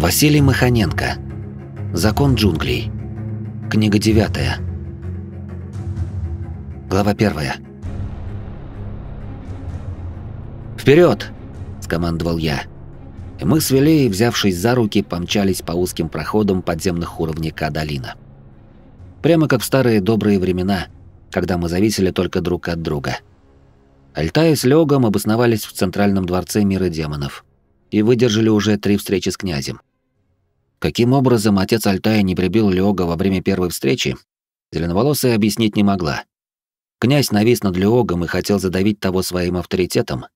Василий Маханенко. Закон джунглей. Книга 9. Глава 1. Вперед! скомандовал я. И мы с Вилей, взявшись за руки, помчались по узким проходам подземных уровней Кадалина. Прямо как в старые добрые времена, когда мы зависели только друг от друга. Альтай с Лёгом обосновались в Центральном дворце Мира Демонов и выдержали уже три встречи с князем. Каким образом отец Альтая не прибил Леога во время первой встречи, зеленоволосая объяснить не могла. Князь навис над Леогом и хотел задавить того своим авторитетом.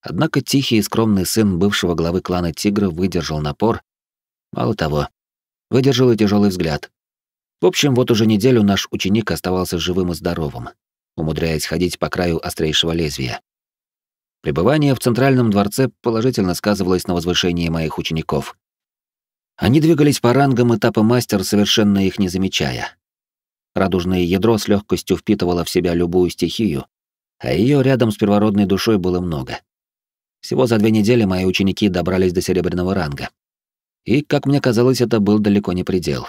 Однако тихий и скромный сын бывшего главы клана Тигра выдержал напор. Мало того, выдержал и тяжелый взгляд. В общем, вот уже неделю наш ученик оставался живым и здоровым, умудряясь ходить по краю острейшего лезвия. Пребывание в Центральном дворце положительно сказывалось на возвышении моих учеников. Они двигались по рангам этапа мастер, совершенно их не замечая. Радужное ядро с легкостью впитывало в себя любую стихию, а ее рядом с первородной душой было много. Всего за две недели мои ученики добрались до серебряного ранга. И, как мне казалось, это был далеко не предел.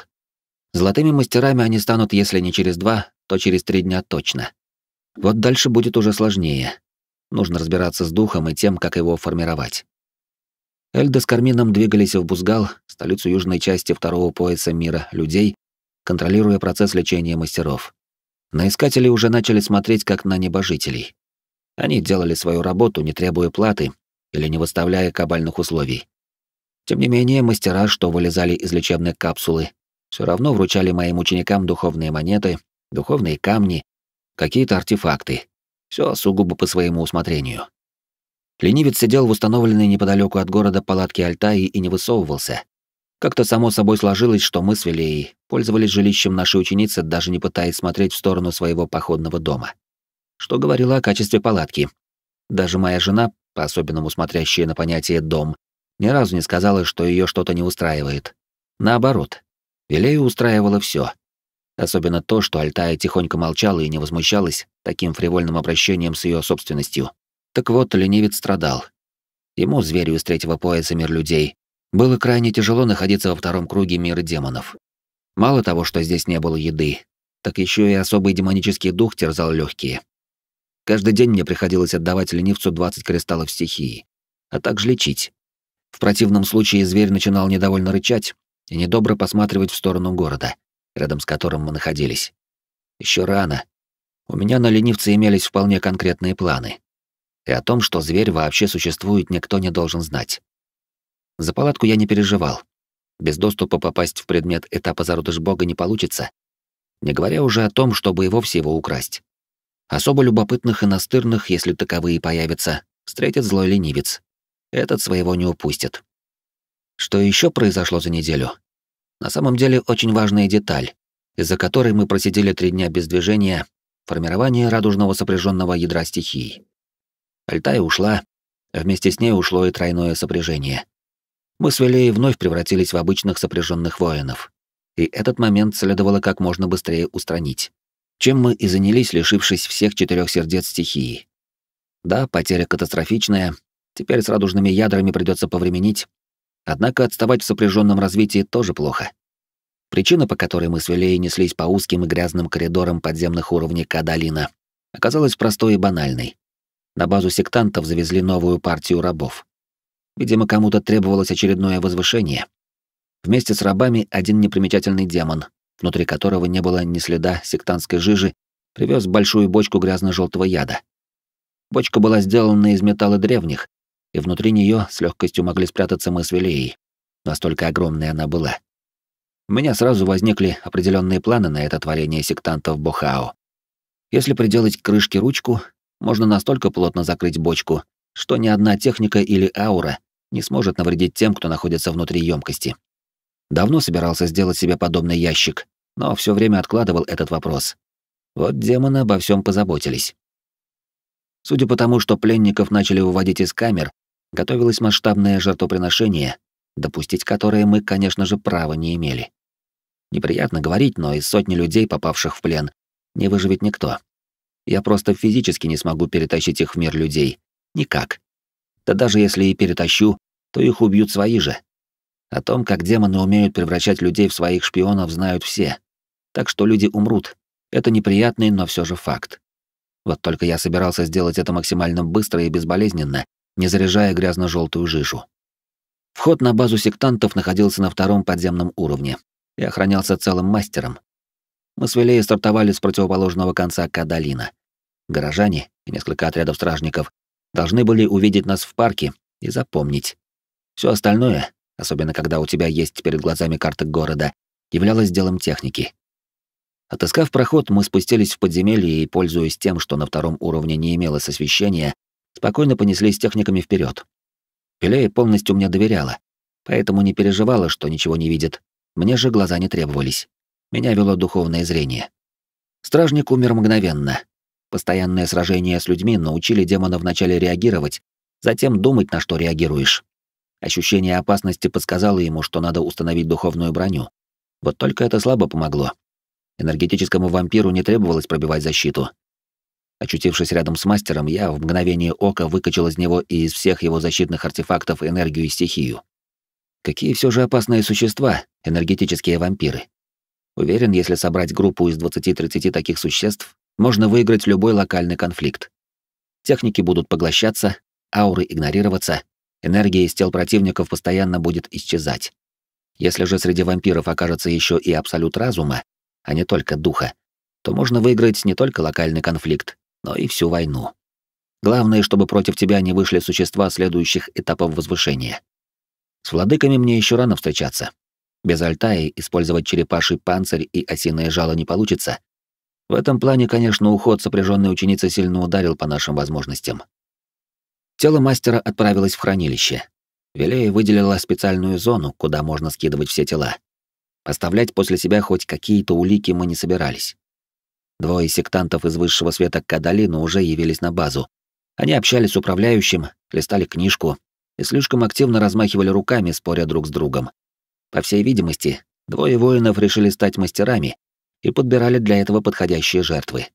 Золотыми мастерами они станут, если не через два, то через три дня точно. Вот дальше будет уже сложнее. Нужно разбираться с духом и тем, как его формировать. Эльда с Кармином двигались в Бузгал, столицу южной части второго пояса мира людей, контролируя процесс лечения мастеров. На искателей уже начали смотреть как на небожителей. Они делали свою работу, не требуя платы или не выставляя кабальных условий. Тем не менее, мастера, что вылезали из лечебной капсулы, все равно вручали моим ученикам духовные монеты, духовные камни, какие-то артефакты. Все сугубо по своему усмотрению. Ленивец сидел в установленной неподалеку от города палатке Альтаи и не высовывался. Как-то само собой сложилось, что мы с Вилеей пользовались жилищем нашей ученицы, даже не пытаясь смотреть в сторону своего походного дома. Что говорило о качестве палатки. Даже моя жена, по-особенному смотрящая на понятие «дом», ни разу не сказала, что ее что-то не устраивает. Наоборот, Вилею устраивало все. Особенно то, что Альтая тихонько молчала и не возмущалась таким фривольным обращением с ее собственностью. Так вот, ленивец страдал. Ему, зверю из третьего пояса мир людей, было крайне тяжело находиться во втором круге мира демонов. Мало того, что здесь не было еды, так еще и особый демонический дух терзал легкие. Каждый день мне приходилось отдавать ленивцу 20 кристаллов стихии, а также лечить. В противном случае зверь начинал недовольно рычать и недобро посматривать в сторону города, рядом с которым мы находились. Еще рано. У меня на ленивце имелись вполне конкретные планы и о том, что зверь вообще существует, никто не должен знать. За палатку я не переживал. Без доступа попасть в предмет этапа зародыш бога не получится, не говоря уже о том, чтобы и вовсе его украсть. Особо любопытных и настырных, если таковые появятся, встретит злой ленивец. Этот своего не упустит. Что еще произошло за неделю? На самом деле очень важная деталь, из-за которой мы просидели три дня без движения, формирование радужного сопряженного ядра стихии. Альтая ушла, вместе с ней ушло и тройное сопряжение. Мы с Велей вновь превратились в обычных сопряженных воинов. И этот момент следовало как можно быстрее устранить. Чем мы и занялись, лишившись всех четырех сердец стихии. Да, потеря катастрофичная, теперь с радужными ядрами придется повременить. Однако отставать в сопряженном развитии тоже плохо. Причина, по которой мы с Велей неслись по узким и грязным коридорам подземных уровней Кадалина, оказалась простой и банальной. На базу сектантов завезли новую партию рабов. Видимо, кому-то требовалось очередное возвышение. Вместе с рабами один непримечательный демон, внутри которого не было ни следа сектантской жижи, привез большую бочку грязно-желтого яда. Бочка была сделана из металла древних, и внутри нее с легкостью могли спрятаться мы с Велеей. Настолько огромной она была. У меня сразу возникли определенные планы на это творение сектантов Бохао. Если приделать к крышке ручку, можно настолько плотно закрыть бочку, что ни одна техника или аура не сможет навредить тем, кто находится внутри емкости. Давно собирался сделать себе подобный ящик, но все время откладывал этот вопрос. Вот демоны обо всем позаботились. Судя по тому, что пленников начали выводить из камер, готовилось масштабное жертвоприношение, допустить которое мы, конечно же, права не имели. Неприятно говорить, но из сотни людей, попавших в плен, не выживет никто. Я просто физически не смогу перетащить их в мир людей. Никак. Да даже если и перетащу, то их убьют свои же. О том, как демоны умеют превращать людей в своих шпионов, знают все. Так что люди умрут. Это неприятный, но все же факт. Вот только я собирался сделать это максимально быстро и безболезненно, не заряжая грязно желтую жижу. Вход на базу сектантов находился на втором подземном уровне и охранялся целым мастером, мы с Вилей стартовали с противоположного конца Кадалина. Горожане и несколько отрядов стражников должны были увидеть нас в парке и запомнить. Все остальное, особенно когда у тебя есть перед глазами карта города, являлось делом техники. Отыскав проход, мы спустились в подземелье и, пользуясь тем, что на втором уровне не имелось освещения, спокойно понеслись техниками вперед. Пелея полностью мне доверяла, поэтому не переживала, что ничего не видит. Мне же глаза не требовались. Меня вело духовное зрение. Стражник умер мгновенно. Постоянное сражение с людьми научили демона вначале реагировать, затем думать, на что реагируешь. Ощущение опасности подсказало ему, что надо установить духовную броню. Вот только это слабо помогло. Энергетическому вампиру не требовалось пробивать защиту. Очутившись рядом с мастером, я в мгновение ока выкачал из него и из всех его защитных артефактов энергию и стихию. Какие все же опасные существа, энергетические вампиры. Уверен, если собрать группу из 20-30 таких существ, можно выиграть любой локальный конфликт. Техники будут поглощаться, ауры игнорироваться, энергия из тел противников постоянно будет исчезать. Если же среди вампиров окажется еще и абсолют разума, а не только духа, то можно выиграть не только локальный конфликт, но и всю войну. Главное, чтобы против тебя не вышли существа следующих этапов возвышения. С владыками мне еще рано встречаться. Без Альтаи использовать черепаший панцирь и осиное жало не получится. В этом плане, конечно, уход сопряженной ученицы сильно ударил по нашим возможностям. Тело мастера отправилось в хранилище. Велея выделила специальную зону, куда можно скидывать все тела. Оставлять после себя хоть какие-то улики мы не собирались. Двое сектантов из высшего света Кадалина уже явились на базу. Они общались с управляющим, листали книжку и слишком активно размахивали руками, споря друг с другом. По всей видимости, двое воинов решили стать мастерами и подбирали для этого подходящие жертвы.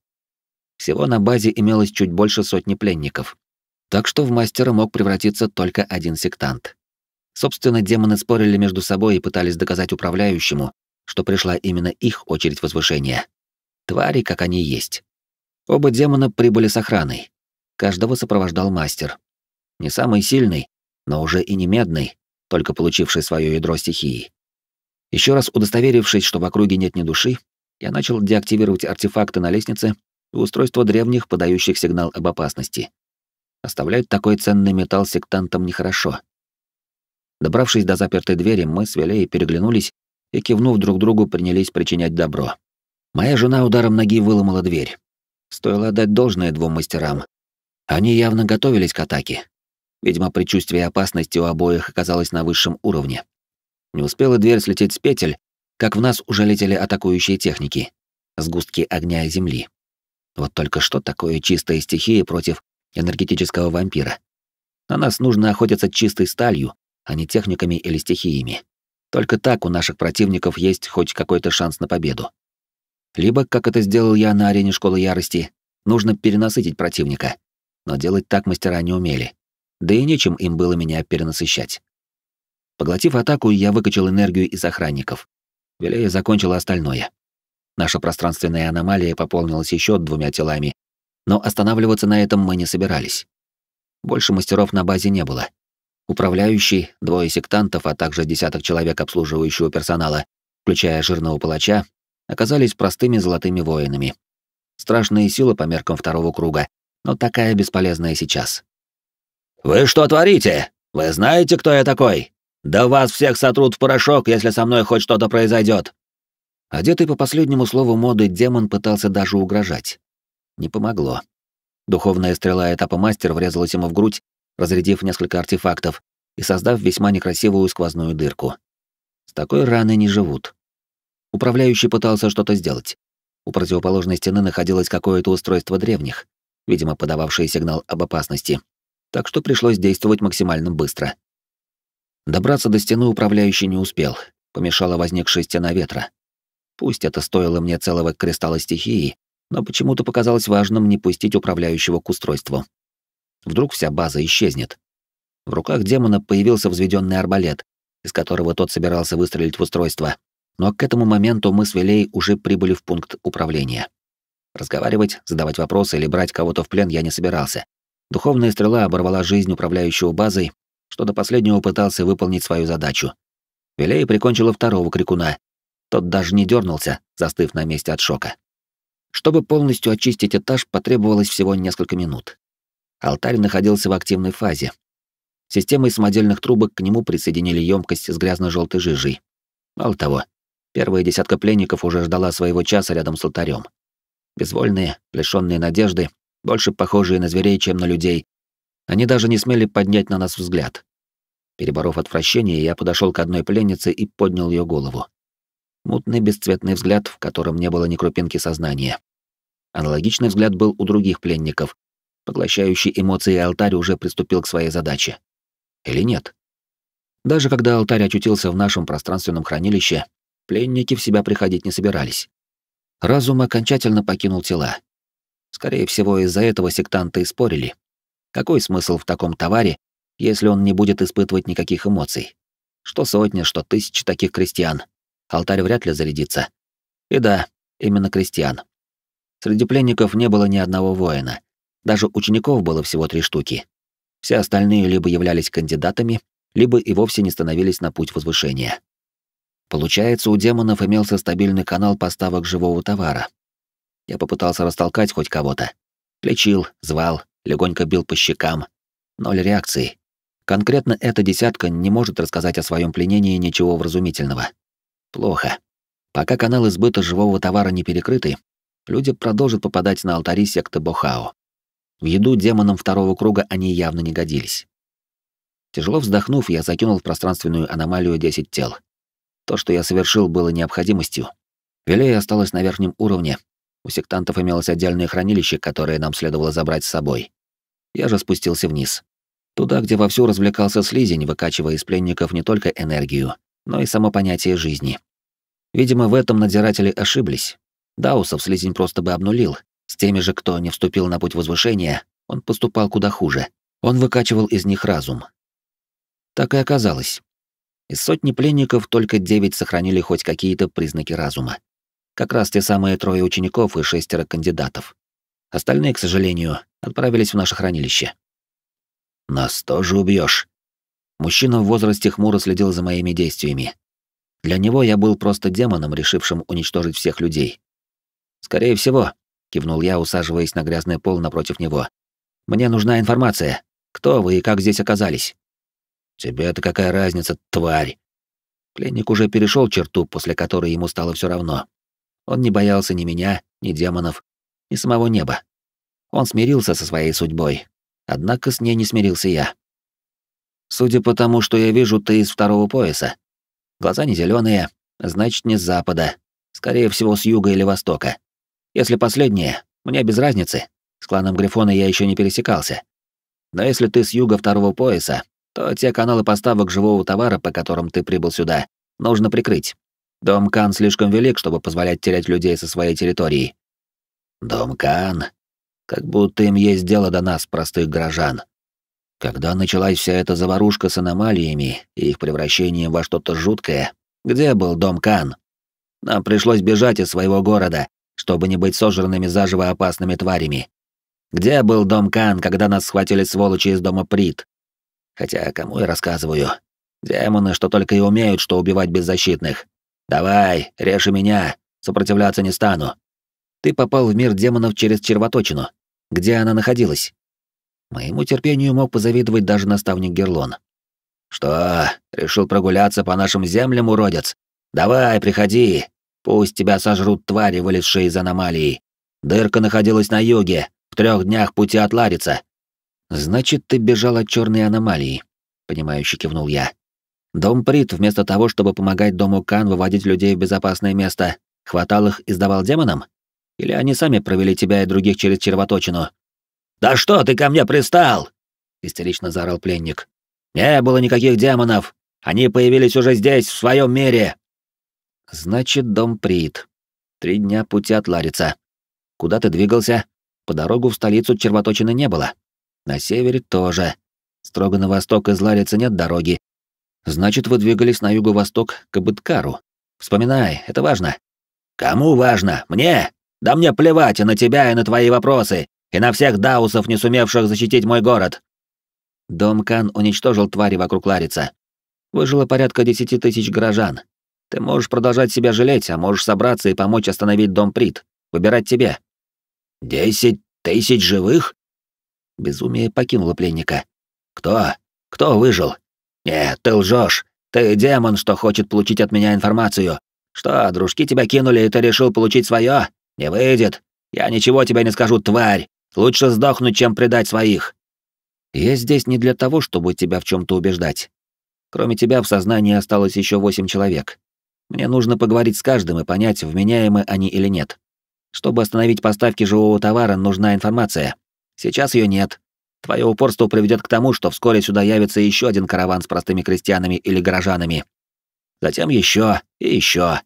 Всего на базе имелось чуть больше сотни пленников. Так что в мастера мог превратиться только один сектант. Собственно, демоны спорили между собой и пытались доказать управляющему, что пришла именно их очередь возвышения. Твари, как они есть. Оба демона прибыли с охраной. Каждого сопровождал мастер. Не самый сильный, но уже и не медный, только получивший свое ядро стихии. Еще раз удостоверившись, что в округе нет ни души, я начал деактивировать артефакты на лестнице и устройство древних, подающих сигнал об опасности. Оставлять такой ценный металл сектантам нехорошо. Добравшись до запертой двери, мы с Велей переглянулись и, кивнув друг другу, принялись причинять добро. Моя жена ударом ноги выломала дверь. Стоило отдать должное двум мастерам. Они явно готовились к атаке, Видимо, предчувствие опасности у обоих оказалось на высшем уровне. Не успела дверь слететь с петель, как в нас уже летели атакующие техники, сгустки огня и земли. Вот только что такое чистая стихия против энергетического вампира. На нас нужно охотиться чистой сталью, а не техниками или стихиями. Только так у наших противников есть хоть какой-то шанс на победу. Либо, как это сделал я на арене Школы Ярости, нужно перенасытить противника. Но делать так мастера не умели да и нечем им было меня перенасыщать. Поглотив атаку, я выкачал энергию из охранников. Велея закончила остальное. Наша пространственная аномалия пополнилась еще двумя телами, но останавливаться на этом мы не собирались. Больше мастеров на базе не было. Управляющий, двое сектантов, а также десяток человек обслуживающего персонала, включая жирного палача, оказались простыми золотыми воинами. Страшная сила по меркам второго круга, но такая бесполезная сейчас. «Вы что творите? Вы знаете, кто я такой? Да вас всех сотрут в порошок, если со мной хоть что-то произойдет!» Одетый по последнему слову моды демон пытался даже угрожать. Не помогло. Духовная стрела этапа мастер врезалась ему в грудь, разрядив несколько артефактов и создав весьма некрасивую сквозную дырку. С такой раны не живут. Управляющий пытался что-то сделать. У противоположной стены находилось какое-то устройство древних, видимо, подававшее сигнал об опасности так что пришлось действовать максимально быстро. Добраться до стены управляющий не успел, помешала возникшая стена ветра. Пусть это стоило мне целого кристалла стихии, но почему-то показалось важным не пустить управляющего к устройству. Вдруг вся база исчезнет. В руках демона появился взведенный арбалет, из которого тот собирался выстрелить в устройство. Но к этому моменту мы с Вилей уже прибыли в пункт управления. Разговаривать, задавать вопросы или брать кого-то в плен я не собирался, Духовная стрела оборвала жизнь управляющего базой, что до последнего пытался выполнить свою задачу. Вилей прикончила второго крикуна. Тот даже не дернулся, застыв на месте от шока. Чтобы полностью очистить этаж, потребовалось всего несколько минут. Алтарь находился в активной фазе. Системой самодельных трубок к нему присоединили емкость с грязно-желтой жижей. Мало того, первая десятка пленников уже ждала своего часа рядом с алтарем. Безвольные, лишенные надежды, больше похожие на зверей, чем на людей. Они даже не смели поднять на нас взгляд. Переборов отвращение, я подошел к одной пленнице и поднял ее голову. Мутный бесцветный взгляд, в котором не было ни крупинки сознания. Аналогичный взгляд был у других пленников. Поглощающий эмоции алтарь уже приступил к своей задаче. Или нет? Даже когда алтарь очутился в нашем пространственном хранилище, пленники в себя приходить не собирались. Разум окончательно покинул тела. Скорее всего, из-за этого сектанты и спорили. Какой смысл в таком товаре, если он не будет испытывать никаких эмоций? Что сотни, что тысячи таких крестьян. Алтарь вряд ли зарядится. И да, именно крестьян. Среди пленников не было ни одного воина. Даже учеников было всего три штуки. Все остальные либо являлись кандидатами, либо и вовсе не становились на путь возвышения. Получается, у демонов имелся стабильный канал поставок живого товара, я попытался растолкать хоть кого-то. Лечил, звал, легонько бил по щекам. Ноль реакции. Конкретно эта десятка не может рассказать о своем пленении ничего вразумительного. Плохо. Пока канал сбыта живого товара не перекрыты, люди продолжат попадать на алтари секты Бохао. В еду демонам второго круга они явно не годились. Тяжело вздохнув, я закинул в пространственную аномалию 10 тел. То, что я совершил, было необходимостью. Велея осталось на верхнем уровне, у сектантов имелось отдельное хранилище, которое нам следовало забрать с собой. Я же спустился вниз. Туда, где вовсю развлекался слизень, выкачивая из пленников не только энергию, но и само понятие жизни. Видимо, в этом надзиратели ошиблись. Даусов слизень просто бы обнулил. С теми же, кто не вступил на путь возвышения, он поступал куда хуже. Он выкачивал из них разум. Так и оказалось. Из сотни пленников только девять сохранили хоть какие-то признаки разума. Как раз те самые трое учеников и шестеро кандидатов. Остальные, к сожалению, отправились в наше хранилище. «Нас тоже убьешь. Мужчина в возрасте хмуро следил за моими действиями. Для него я был просто демоном, решившим уничтожить всех людей. «Скорее всего», — кивнул я, усаживаясь на грязный пол напротив него. «Мне нужна информация. Кто вы и как здесь оказались?» «Тебе-то какая разница, тварь?» Пленник уже перешел черту, после которой ему стало все равно. Он не боялся ни меня, ни демонов, ни самого неба. Он смирился со своей судьбой, однако с ней не смирился я. Судя по тому, что я вижу, ты из второго пояса. Глаза не зеленые, значит, не с запада, скорее всего, с юга или востока. Если последнее, мне без разницы, с кланом Грифона я еще не пересекался. Но если ты с юга второго пояса, то те каналы поставок живого товара, по которым ты прибыл сюда, нужно прикрыть. Дом Кан слишком велик, чтобы позволять терять людей со своей территории. Дом Кан? Как будто им есть дело до нас, простых горожан. Когда началась вся эта заварушка с аномалиями и их превращением во что-то жуткое, где был дом Кан? Нам пришлось бежать из своего города, чтобы не быть сожранными заживо опасными тварями. Где был дом Кан, когда нас схватили сволочи из дома Прит? Хотя, кому я рассказываю? Демоны, что только и умеют, что убивать беззащитных. «Давай, режь меня, сопротивляться не стану». Ты попал в мир демонов через червоточину. Где она находилась? Моему терпению мог позавидовать даже наставник Герлон. «Что, решил прогуляться по нашим землям, уродец? Давай, приходи. Пусть тебя сожрут твари, вылезшие из аномалии. Дырка находилась на юге, в трех днях пути от «Значит, ты бежал от черной аномалии», — понимающе кивнул я. Дом Прит, вместо того, чтобы помогать дому Кан выводить людей в безопасное место, хватал их и сдавал демонам? Или они сами провели тебя и других через червоточину? «Да что ты ко мне пристал?» — истерично заорал пленник. «Не было никаких демонов! Они появились уже здесь, в своем мире!» «Значит, дом Прит. Три дня пути от Ларица. Куда ты двигался? По дорогу в столицу червоточины не было. На севере тоже. Строго на восток из Ларица нет дороги, Значит, вы двигались на юго-восток к Быткару. Вспоминай, это важно. Кому важно? Мне? Да мне плевать и на тебя, и на твои вопросы, и на всех даусов, не сумевших защитить мой город. Дом Кан уничтожил твари вокруг Ларица. Выжило порядка десяти тысяч горожан. Ты можешь продолжать себя жалеть, а можешь собраться и помочь остановить дом Прит. Выбирать тебе. Десять тысяч живых? Безумие покинуло пленника. Кто? Кто выжил? «Нет, ты лжешь. Ты демон, что хочет получить от меня информацию. Что, дружки тебя кинули, и ты решил получить свое? Не выйдет. Я ничего тебе не скажу, тварь. Лучше сдохнуть, чем предать своих». «Я здесь не для того, чтобы тебя в чем то убеждать. Кроме тебя в сознании осталось еще восемь человек. Мне нужно поговорить с каждым и понять, вменяемы они или нет. Чтобы остановить поставки живого товара, нужна информация. Сейчас ее нет. Твое упорство приведет к тому, что вскоре сюда явится еще один караван с простыми крестьянами или горожанами. Затем еще и еще.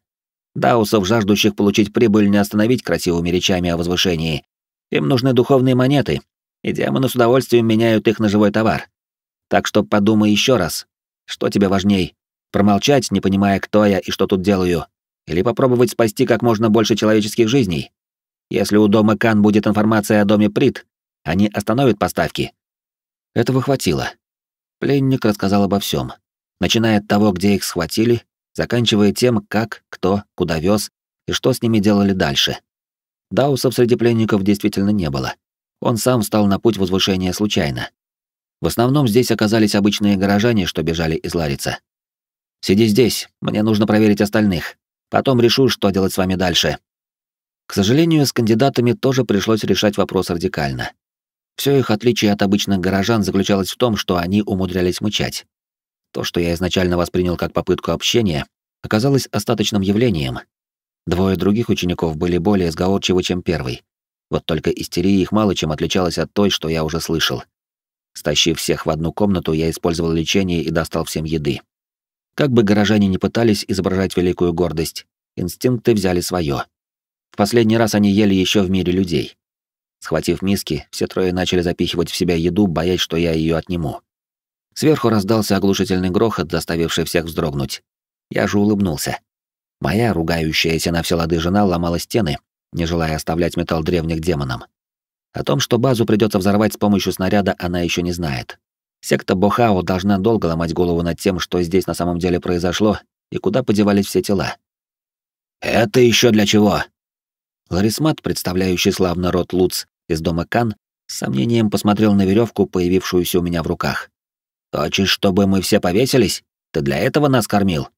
Даусов, жаждущих получить прибыль, не остановить красивыми речами о возвышении. Им нужны духовные монеты, и демоны с удовольствием меняют их на живой товар. Так что подумай еще раз, что тебе важней? Промолчать, не понимая, кто я и что тут делаю? Или попробовать спасти как можно больше человеческих жизней? Если у дома Кан будет информация о доме Прит, они остановят поставки. Этого хватило. Пленник рассказал обо всем, начиная от того, где их схватили, заканчивая тем, как, кто, куда вез и что с ними делали дальше. Даусов среди пленников действительно не было. Он сам встал на путь возвышения случайно. В основном здесь оказались обычные горожане, что бежали из Ларица. «Сиди здесь, мне нужно проверить остальных. Потом решу, что делать с вами дальше». К сожалению, с кандидатами тоже пришлось решать вопрос радикально. Все их отличие от обычных горожан заключалось в том, что они умудрялись мычать. То, что я изначально воспринял как попытку общения, оказалось остаточным явлением. Двое других учеников были более сговорчивы, чем первый. Вот только истерия их мало чем отличалась от той, что я уже слышал. Стащив всех в одну комнату, я использовал лечение и достал всем еды. Как бы горожане ни пытались изображать великую гордость, инстинкты взяли свое. В последний раз они ели еще в мире людей. Схватив миски, все трое начали запихивать в себя еду, боясь, что я ее отниму. Сверху раздался оглушительный грохот, заставивший всех вздрогнуть. Я же улыбнулся. Моя, ругающаяся на все лады жена, ломала стены, не желая оставлять металл древних демонам. О том, что базу придется взорвать с помощью снаряда, она еще не знает. Секта Бохао должна долго ломать голову над тем, что здесь на самом деле произошло и куда подевались все тела. «Это еще для чего?» Ларисмат, представляющий славно род Луц, из дома Кан с сомнением посмотрел на веревку, появившуюся у меня в руках. «Хочешь, чтобы мы все повесились? Ты для этого нас кормил?»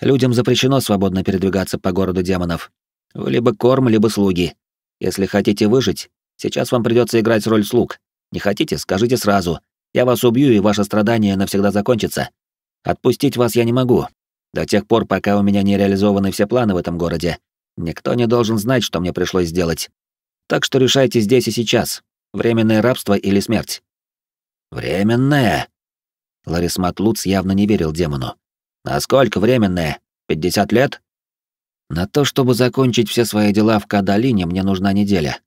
«Людям запрещено свободно передвигаться по городу демонов. Вы либо корм, либо слуги. Если хотите выжить, сейчас вам придется играть роль слуг. Не хотите, скажите сразу. Я вас убью, и ваше страдание навсегда закончится. Отпустить вас я не могу. До тех пор, пока у меня не реализованы все планы в этом городе. Никто не должен знать, что мне пришлось сделать. Так что решайте здесь и сейчас. Временное рабство или смерть?» «Временное?» Ларисмат Луц явно не верил демону. «Насколько временное? 50 лет?» «На то, чтобы закончить все свои дела в Кадалине, мне нужна неделя.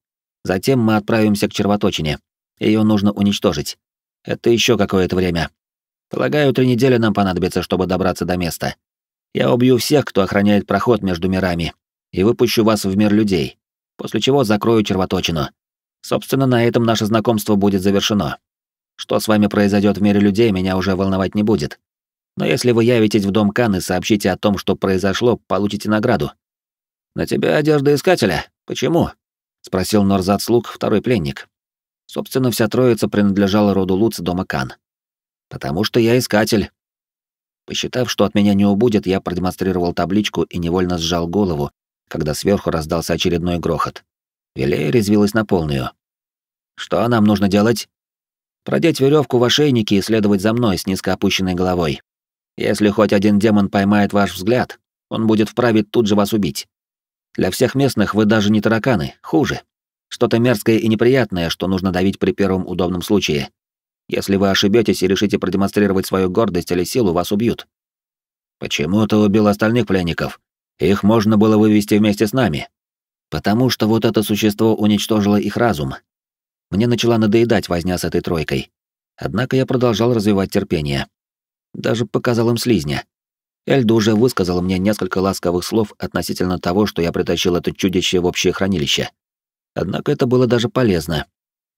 Затем мы отправимся к червоточине. Ее нужно уничтожить. Это еще какое-то время. Полагаю, три недели нам понадобится, чтобы добраться до места. Я убью всех, кто охраняет проход между мирами, и выпущу вас в мир людей после чего закрою червоточину. Собственно, на этом наше знакомство будет завершено. Что с вами произойдет в мире людей, меня уже волновать не будет. Но если вы явитесь в дом Кан и сообщите о том, что произошло, получите награду. На тебе одежда искателя. Почему? спросил Норзат слуг второй пленник. Собственно, вся троица принадлежала роду Луц дома Кан. Потому что я искатель. Посчитав, что от меня не убудет, я продемонстрировал табличку и невольно сжал голову, когда сверху раздался очередной грохот. Вилея резвилась на полную. «Что нам нужно делать?» «Продеть веревку в ошейнике и следовать за мной с низко опущенной головой. Если хоть один демон поймает ваш взгляд, он будет вправе тут же вас убить. Для всех местных вы даже не тараканы, хуже. Что-то мерзкое и неприятное, что нужно давить при первом удобном случае. Если вы ошибетесь и решите продемонстрировать свою гордость или силу, вас убьют. Почему ты убил остальных пленников? Их можно было вывести вместе с нами. Потому что вот это существо уничтожило их разум. Мне начала надоедать возня с этой тройкой. Однако я продолжал развивать терпение. Даже показал им слизня. Эльда уже высказала мне несколько ласковых слов относительно того, что я притащил это чудище в общее хранилище. Однако это было даже полезно.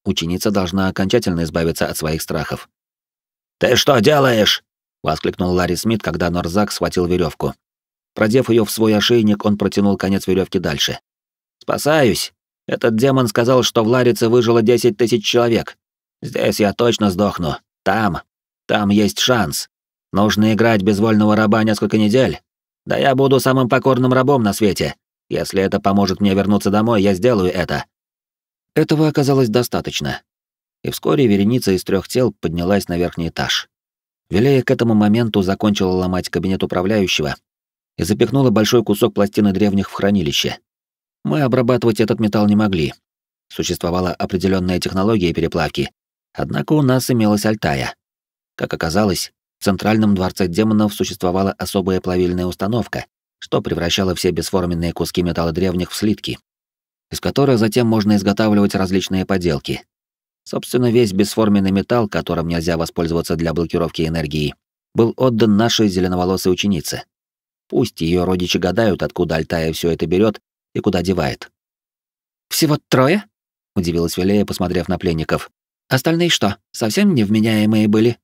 Ученица должна окончательно избавиться от своих страхов. «Ты что делаешь?» — воскликнул Ларри Смит, когда Норзак схватил веревку. Продев ее в свой ошейник, он протянул конец веревки дальше. «Спасаюсь! Этот демон сказал, что в Ларице выжило 10 тысяч человек. Здесь я точно сдохну. Там. Там есть шанс. Нужно играть безвольного раба несколько недель. Да я буду самым покорным рабом на свете. Если это поможет мне вернуться домой, я сделаю это». Этого оказалось достаточно. И вскоре вереница из трех тел поднялась на верхний этаж. Велея к этому моменту закончила ломать кабинет управляющего и запихнула большой кусок пластины древних в хранилище. Мы обрабатывать этот металл не могли. Существовала определенная технология переплавки, однако у нас имелась Альтая. Как оказалось, в Центральном дворце демонов существовала особая плавильная установка, что превращало все бесформенные куски металла древних в слитки, из которых затем можно изготавливать различные поделки. Собственно, весь бесформенный металл, которым нельзя воспользоваться для блокировки энергии, был отдан нашей зеленоволосой ученице. Пусть ее родичи гадают, откуда Альтая все это берет и куда девает. «Всего трое?» — удивилась Велея, посмотрев на пленников. «Остальные что, совсем невменяемые были?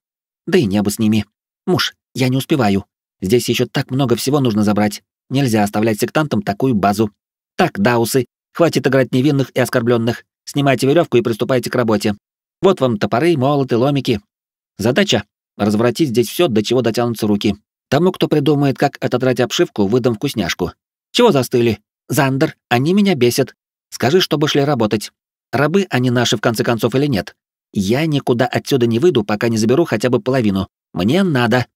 Да и небо с ними. Муж, я не успеваю. Здесь еще так много всего нужно забрать. Нельзя оставлять сектантам такую базу. Так, даусы, хватит играть невинных и оскорбленных. Снимайте веревку и приступайте к работе. Вот вам топоры, молоты, ломики. Задача — развратить здесь все, до чего дотянутся руки. Тому, кто придумает, как отодрать обшивку, выдам вкусняшку. Чего застыли? Зандер, они меня бесят. Скажи, чтобы шли работать. Рабы они наши, в конце концов, или нет? Я никуда отсюда не выйду, пока не заберу хотя бы половину. Мне надо.